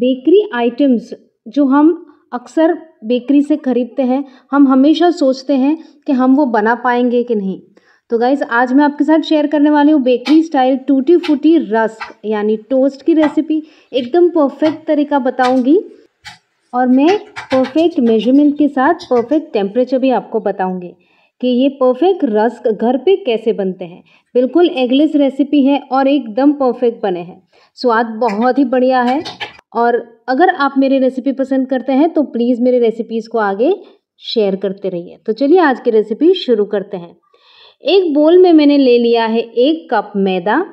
bakery items जो हम अक्सर बेकरी से खरीदते हैं हम हमेशा सोचते हैं कि हम वो बना पाएंगे कि नहीं तो गाइज़ आज मैं आपके साथ शेयर करने वाली हूँ बेकरी स्टाइल टूटी फूटी रस्क यानी टोस्ट की रेसिपी एकदम परफेक्ट तरीका बताऊँगी और मैं परफेक्ट मेजरमेंट के साथ परफेक्ट टेम्परेचर भी आपको बताऊँगी कि ये परफेक्ट रस्क घर पे कैसे बनते हैं बिल्कुल एगलेस रेसिपी है और एकदम परफेक्ट बने हैं स्वाद बहुत ही बढ़िया है और अगर आप मेरी रेसिपी पसंद करते हैं तो प्लीज़ मेरी रेसिपीज़ को आगे शेयर करते रहिए तो चलिए आज की रेसिपी शुरू करते हैं एक बोल में मैंने ले लिया है एक कप मैदा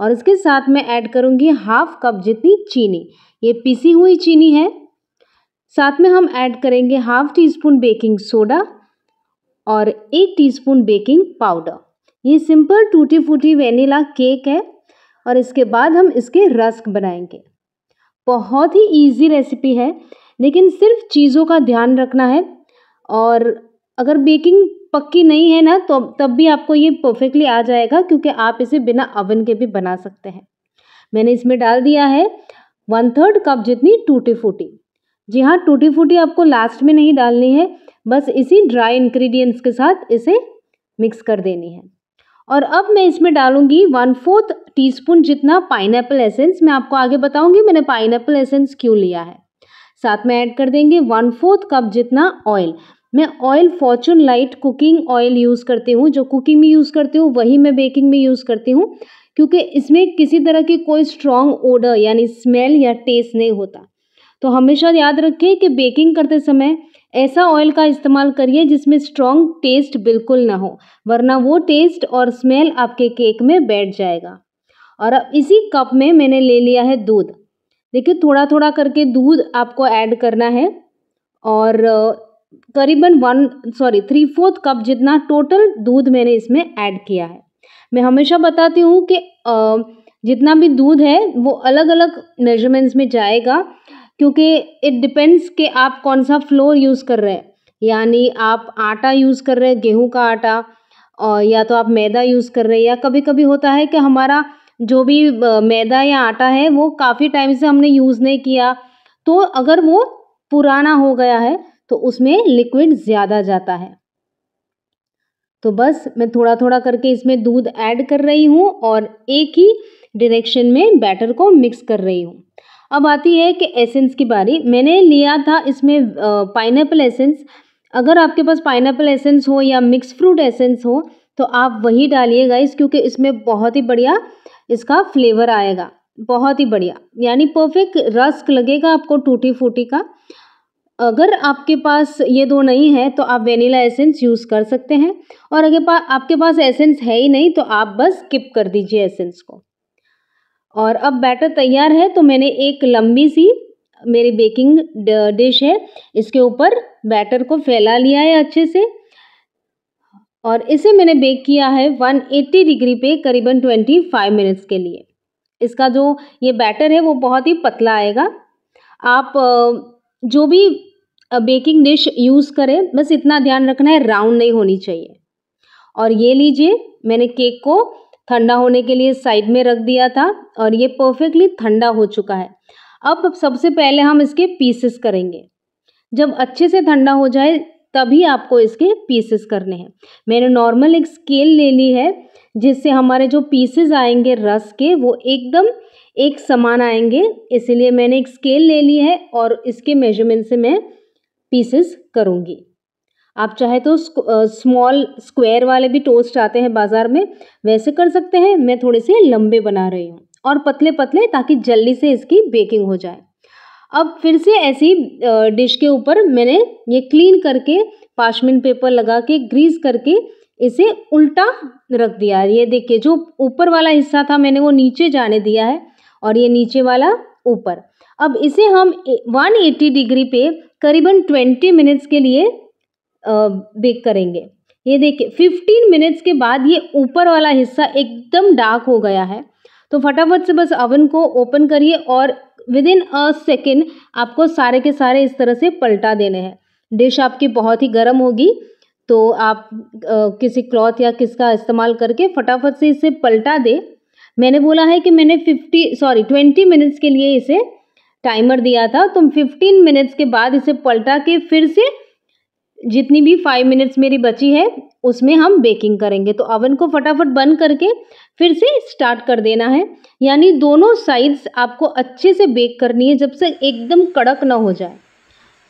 और इसके साथ मैं ऐड करूँगी हाफ कप जितनी चीनी ये पीसी हुई चीनी है साथ में हम ऐड करेंगे half teaspoon baking soda और एक टीस्पून बेकिंग पाउडर ये simple tutti frutti vanilla cake है और इसके बाद हम इसके रस्क बनाएंगे बहुत ही ईजी रेसिपी है लेकिन सिर्फ चीज़ों का ध्यान रखना है और अगर बेकिंग पक्की नहीं है ना तो तब भी आपको ये परफेक्टली आ जाएगा क्योंकि आप इसे बिना अवन के भी बना सकते हैं मैंने इसमें डाल दिया है वन थर्ड कप जितनी टूटी फूटी जी हाँ टूटी फूटी आपको लास्ट में नहीं डालनी है बस इसी ड्राई इन्ग्रीडियंट्स के साथ इसे मिक्स कर देनी है और अब मैं इसमें डालूंगी वन फोर्थ टीस्पून जितना पाइनएप्पल एसेंस मैं आपको आगे बताऊंगी मैंने पाइनएप्पल एसेंस क्यों लिया है साथ में ऐड कर देंगे वन फोर्थ कप जितना ऑयल मैं oil Fortune light cooking oil use करती हूँ जो कुकिंग में यूज़ करती हूँ वही मैं बेकिंग में यूज़ करती हूँ क्योंकि इसमें किसी तरह की कोई स्ट्रॉन्ग ओडर यानी स्मेल या टेस्ट नहीं होता तो हमेशा याद रखें कि बेकिंग करते समय ऐसा ऑयल का इस्तेमाल करिए जिसमें स्ट्रॉन्ग टेस्ट बिल्कुल ना हो वरना वो टेस्ट और स्मेल आपके केक में बैठ जाएगा और अब इसी कप में मैंने ले लिया है दूध देखिए थोड़ा थोड़ा करके दूध आपको ऐड करना है और करीबन one sorry three fourth cup जितना टोटल दूध मैंने इसमें ऐड किया है मैं हमेशा बताती हूँ कि जितना भी दूध है वो अलग अलग मेजरमेंट्स में जाएगा क्योंकि इट डिपेंड्स कि आप कौन सा फ्लोर यूज़ कर रहे हैं यानी आप आटा यूज़ कर रहे हैं गेहूँ का आटा और या तो आप मैदा यूज़ कर रहे हैं या कभी कभी होता है कि हमारा जो भी मैदा या आटा है वो काफ़ी टाइम से हमने यूज़ नहीं किया तो अगर वो पुराना हो गया है तो उसमें लिक्विड ज़्यादा जाता है तो बस मैं थोड़ा थोड़ा करके इसमें दूध ऐड कर रही हूँ और एक ही डायरेक्शन में बैटर को मिक्स कर रही हूँ अब आती है कि एसेंस की बारी मैंने लिया था इसमें पाइनएप्पल एसेंस अगर आपके पास पाइनएप्पल एसेंस हो या मिक्स फ्रूट एसेंस हो तो आप वही डालिएगा इस क्योंकि इसमें बहुत ही बढ़िया इसका फ्लेवर आएगा बहुत ही बढ़िया यानी परफेक्ट रस्क लगेगा आपको टूटी फूटी का अगर आपके पास ये दो नहीं है तो आप वेनिला एसेंस यूज़ कर सकते हैं और अगर पा आपके पास एसेंस है ही नहीं तो आप बस स्किप कर दीजिए एसेंस को और अब बैटर तैयार है तो मैंने एक लंबी सी मेरी बेकिंग डिश है इसके ऊपर बैटर को फैला लिया है अच्छे से और इसे मैंने बेक किया है 180 डिग्री पे करीबन 25 मिनट्स के लिए इसका जो ये बैटर है वो बहुत ही पतला आएगा आप जो भी बेकिंग डिश यूज़ करें बस इतना ध्यान रखना है राउंड नहीं होनी चाहिए और ये लीजिए मैंने केक को ठंडा होने के लिए साइड में रख दिया था और ये परफेक्टली ठंडा हो चुका है अब सबसे पहले हम इसके पीसेस करेंगे जब अच्छे से ठंडा हो जाए तभी आपको इसके पीसेस करने हैं मैंने नॉर्मल एक स्केल ले ली है जिससे हमारे जो पीसेस आएंगे रस के वो एकदम एक समान आएंगे इसीलिए मैंने एक स्केल ले ली है और इसके मेजरमेंट से मैं पीसेस करूँगी आप चाहे तो स्मॉल स्क्वायर वाले भी टोस्ट आते हैं बाज़ार में वैसे कर सकते हैं मैं थोड़े से लंबे बना रही हूँ और पतले पतले ताकि जल्दी से इसकी बेकिंग हो जाए अब फिर से ऐसी डिश के ऊपर मैंने ये क्लीन करके पाशमिन पेपर लगा के ग्रीस करके इसे उल्टा रख दिया ये देखिए जो ऊपर वाला हिस्सा था मैंने वो नीचे जाने दिया है और ये नीचे वाला ऊपर अब इसे हम 180 डिग्री पे करीबन 20 मिनट्स के लिए बेक करेंगे ये देखिए फिफ्टीन मिनट्स के बाद ये ऊपर वाला हिस्सा एकदम डार्क हो गया है तो फटाफट से बस अवन को ओपन करिए और विद इन अ सेकेंड आपको सारे के सारे इस तरह से पलटा देने हैं डिश आपकी बहुत ही गर्म होगी तो आप आ, किसी क्लॉथ या किसका इस्तेमाल करके फटाफट से इसे पलटा दे मैंने बोला है कि मैंने फिफ्टी सॉरी ट्वेंटी मिनट्स के लिए इसे टाइमर दिया था तुम फिफ्टीन मिनट्स के बाद इसे पलटा के फिर से जितनी भी फाइव मिनट्स मेरी बची है उसमें हम बेकिंग करेंगे तो अवन को फटाफट बंद करके फिर से स्टार्ट कर देना है यानी दोनों साइड्स आपको अच्छे से बेक करनी है जब से एकदम कड़क ना हो जाए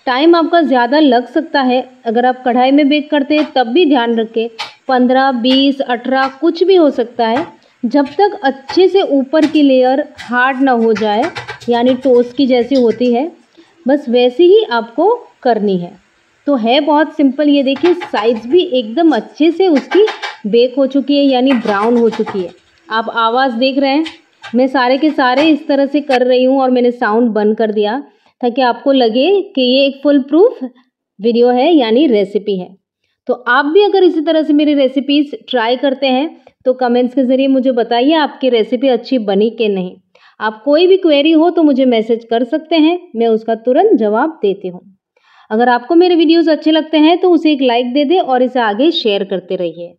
टाइम आपका ज़्यादा लग सकता है अगर आप कढ़ाई में बेक करते हैं तब भी ध्यान रखें पंद्रह बीस अठारह कुछ भी हो सकता है जब तक अच्छे से ऊपर की लेयर हार्ड ना हो जाए यानी टोस्ट की जैसी होती है बस वैसी ही आपको करनी है तो है बहुत सिंपल ये देखिए साइज़ भी एकदम अच्छे से उसकी बेक हो चुकी है यानी ब्राउन हो चुकी है आप आवाज़ देख रहे हैं मैं सारे के सारे इस तरह से कर रही हूँ और मैंने साउंड बंद कर दिया ताकि आपको लगे कि ये एक फुल प्रूफ वीडियो है यानी रेसिपी है तो आप भी अगर इसी तरह से मेरी रेसिपीज़ ट्राई करते हैं तो कमेंट्स के ज़रिए मुझे बताइए आपकी रेसिपी अच्छी बनी कि नहीं आप कोई भी क्वेरी हो तो मुझे मैसेज कर सकते हैं मैं उसका तुरंत जवाब देती हूँ अगर आपको मेरे वीडियोस अच्छे लगते हैं तो उसे एक लाइक दे दें और इसे आगे शेयर करते रहिए